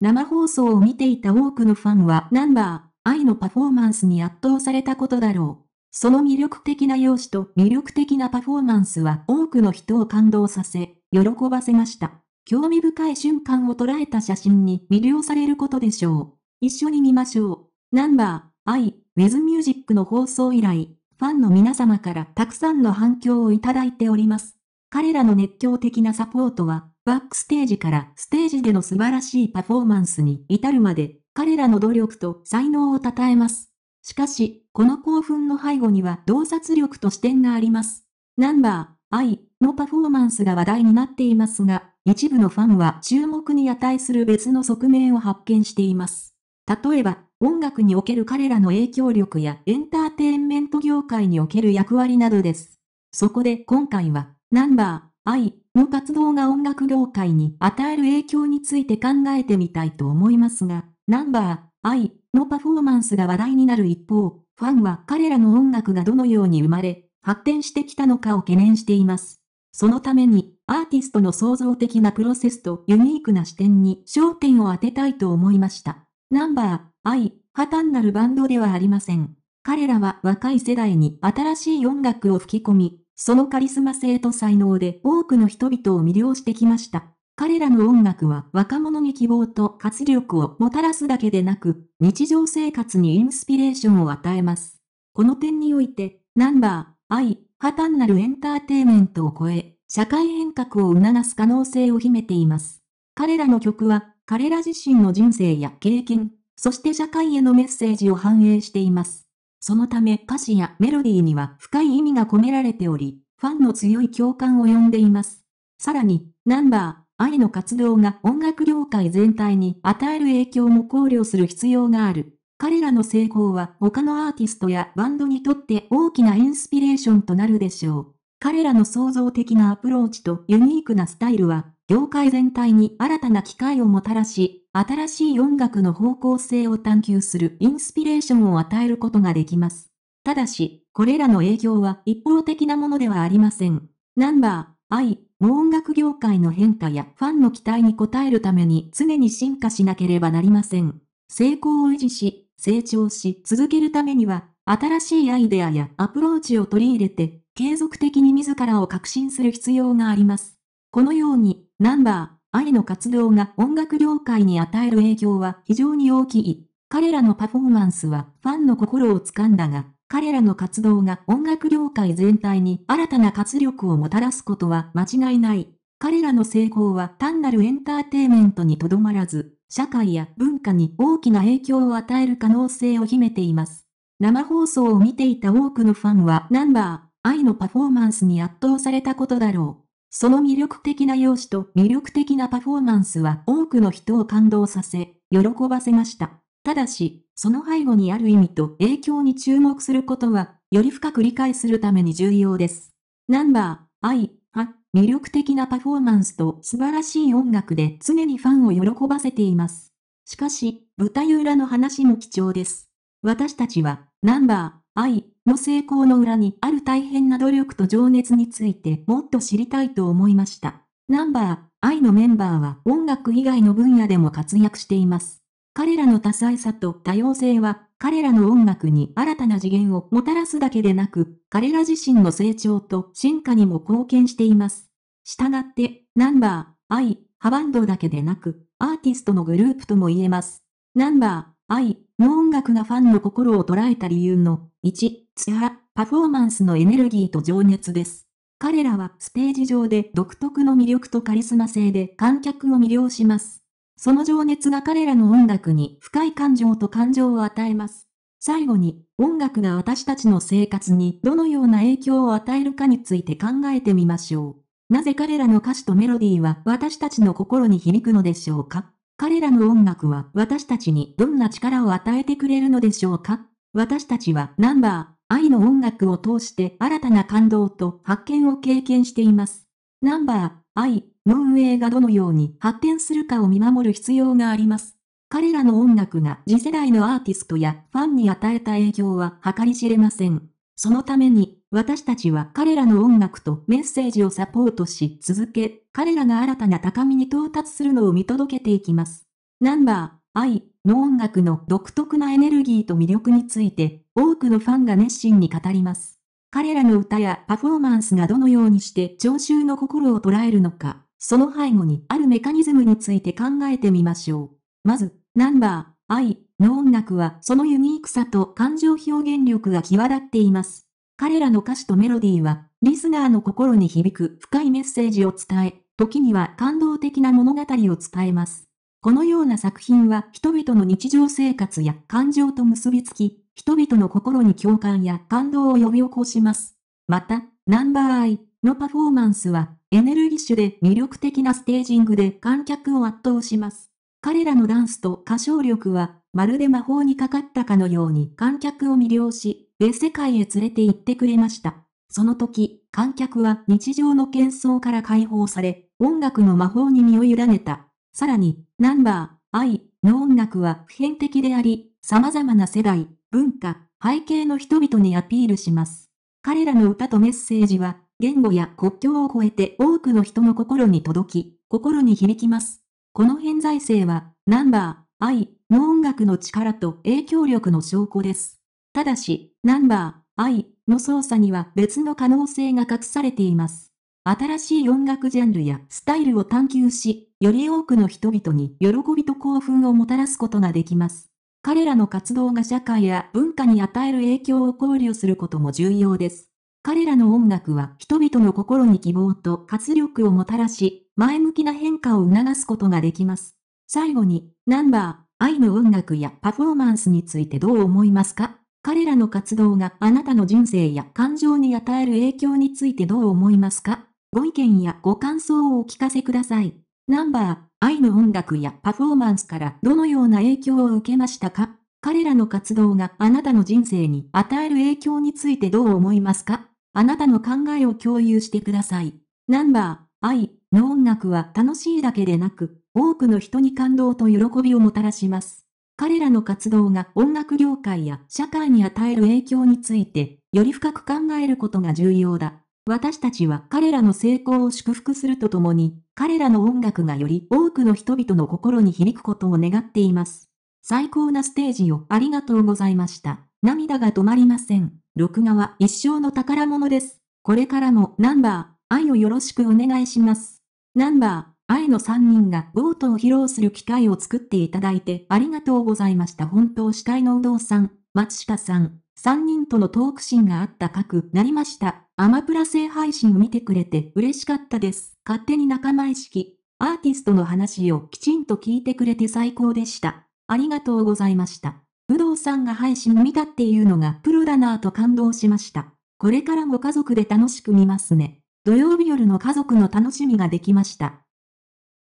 生放送を見ていた多くのファンはナンバー、愛のパフォーマンスに圧倒されたことだろう。その魅力的な容姿と魅力的なパフォーマンスは多くの人を感動させ、喜ばせました。興味深い瞬間を捉えた写真に魅了されることでしょう。一緒に見ましょう。ナンバー、愛、ウィズミュージックの放送以来、ファンの皆様からたくさんの反響をいただいております。彼らの熱狂的なサポートは、バックステージからステージでの素晴らしいパフォーマンスに至るまで、彼らの努力と才能を称えます。しかし、この興奮の背後には洞察力と視点があります。ナンバー、アイのパフォーマンスが話題になっていますが、一部のファンは注目に値する別の側面を発見しています。例えば、音楽における彼らの影響力やエンターテインメント業界における役割などです。そこで今回は、ナンバー、イ。の活動が音楽業界に与える影響について考えてみたいと思いますが、ナンバー、I のパフォーマンスが話題になる一方、ファンは彼らの音楽がどのように生まれ、発展してきたのかを懸念しています。そのために、アーティストの創造的なプロセスとユニークな視点に焦点を当てたいと思いました。ナンバー、I 破単なるバンドではありません。彼らは若い世代に新しい音楽を吹き込み、そのカリスマ性と才能で多くの人々を魅了してきました。彼らの音楽は若者に希望と活力をもたらすだけでなく、日常生活にインスピレーションを与えます。この点において、ナンバー、愛、破綻なるエンターテイメントを超え、社会変革を促す可能性を秘めています。彼らの曲は、彼ら自身の人生や経験、そして社会へのメッセージを反映しています。そのため歌詞やメロディーには深い意味が込められており、ファンの強い共感を呼んでいます。さらに、ナンバー、愛の活動が音楽業界全体に与える影響も考慮する必要がある。彼らの成功は他のアーティストやバンドにとって大きなインスピレーションとなるでしょう。彼らの創造的なアプローチとユニークなスタイルは業界全体に新たな機会をもたらし、新しい音楽の方向性を探求するインスピレーションを与えることができます。ただし、これらの影響は一方的なものではありません。ナンバー、愛、も音楽業界の変化やファンの期待に応えるために常に進化しなければなりません。成功を維持し、成長し続けるためには、新しいアイデアやアプローチを取り入れて、継続的に自らを革新する必要があります。このように、ナンバー、愛の活動が音楽業界に与える影響は非常に大きい。彼らのパフォーマンスはファンの心をつかんだが、彼らの活動が音楽業界全体に新たな活力をもたらすことは間違いない。彼らの成功は単なるエンターテイメントにとどまらず、社会や文化に大きな影響を与える可能性を秘めています。生放送を見ていた多くのファンはナンバー、愛のパフォーマンスに圧倒されたことだろう。その魅力的な容姿と魅力的なパフォーマンスは多くの人を感動させ、喜ばせました。ただし、その背後にある意味と影響に注目することは、より深く理解するために重要です。ナンバー、愛、は、魅力的なパフォーマンスと素晴らしい音楽で常にファンを喜ばせています。しかし、舞台裏の話も貴重です。私たちは、ナンバー、愛、の成功の裏にある大変な努力と情熱についてもっと知りたいと思いました。ナンバー、愛のメンバーは音楽以外の分野でも活躍しています。彼らの多彩さと多様性は、彼らの音楽に新たな次元をもたらすだけでなく、彼ら自身の成長と進化にも貢献しています。したがって、ナンバー、愛、ハバンドだけでなく、アーティストのグループとも言えます。ナンバー、愛の音楽がファンの心を捉えた理由の1、ツアー、パフォーマンスのエネルギーと情熱です。彼らはステージ上で独特の魅力とカリスマ性で観客を魅了します。その情熱が彼らの音楽に深い感情と感情を与えます。最後に、音楽が私たちの生活にどのような影響を与えるかについて考えてみましょう。なぜ彼らの歌詞とメロディーは私たちの心に響くのでしょうか彼らの音楽は私たちにどんな力を与えてくれるのでしょうか私たちはナンバー、愛の音楽を通して新たな感動と発見を経験しています。ナンバー、愛の運営がどのように発展するかを見守る必要があります。彼らの音楽が次世代のアーティストやファンに与えた影響は計り知れません。そのために、私たちは彼らの音楽とメッセージをサポートし続け、彼らが新たな高みに到達するのを見届けていきます。ナンバー愛の音楽の独特なエネルギーと魅力について、多くのファンが熱心に語ります。彼らの歌やパフォーマンスがどのようにして聴衆の心を捉えるのか、その背後にあるメカニズムについて考えてみましょう。まず、ナンバー、愛の音楽はそのユニークさと感情表現力が際立っています。彼らの歌詞とメロディーは、リスナーの心に響く深いメッセージを伝え、時には感動的な物語を伝えます。このような作品は人々の日常生活や感情と結びつき、人々の心に共感や感動を呼び起こします。また、ナンバーアイのパフォーマンスは、エネルギッシュで魅力的なステージングで観客を圧倒します。彼らのダンスと歌唱力は、まるで魔法にかかったかのように観客を魅了し、別世界へ連れて行ってくれました。その時、観客は日常の喧騒から解放され、音楽の魔法に身を委ねた。さらに、ナンバー、愛の音楽は普遍的であり、様々な世代、文化、背景の人々にアピールします。彼らの歌とメッセージは、言語や国境を越えて多くの人の心に届き、心に響きます。この偏在性は、ナンバー、愛の音楽の力と影響力の証拠です。ただし、ナンバー、愛の操作には別の可能性が隠されています。新しい音楽ジャンルやスタイルを探求し、より多くの人々に喜びと興奮をもたらすことができます。彼らの活動が社会や文化に与える影響を考慮することも重要です。彼らの音楽は人々の心に希望と活力をもたらし、前向きな変化を促すことができます。最後に、ナンバー、愛の音楽やパフォーマンスについてどう思いますか彼らの活動があなたの人生や感情に与える影響についてどう思いますかご意見やご感想をお聞かせください。ナンバー、愛の音楽やパフォーマンスからどのような影響を受けましたか彼らの活動があなたの人生に与える影響についてどう思いますかあなたの考えを共有してください。ナンバー、愛の音楽は楽しいだけでなく、多くの人に感動と喜びをもたらします。彼らの活動が音楽業界や社会に与える影響について、より深く考えることが重要だ。私たちは彼らの成功を祝福するとともに、彼らの音楽がより多くの人々の心に響くことを願っています。最高なステージをありがとうございました。涙が止まりません。録画は一生の宝物です。これからもナンバー、愛をよろしくお願いします。ナンバー、愛の3人がボートを披露する機会を作っていただいてありがとうございました。本当司会のど働さん、松下さん、3人とのトークシーンがあったかくなりました。アマプラ製配信を見てくれて嬉しかったです。勝手に仲間意識。アーティストの話をきちんと聞いてくれて最高でした。ありがとうございました。武道さんが配信見たっていうのがプロだなぁと感動しました。これからも家族で楽しく見ますね。土曜日夜の家族の楽しみができました。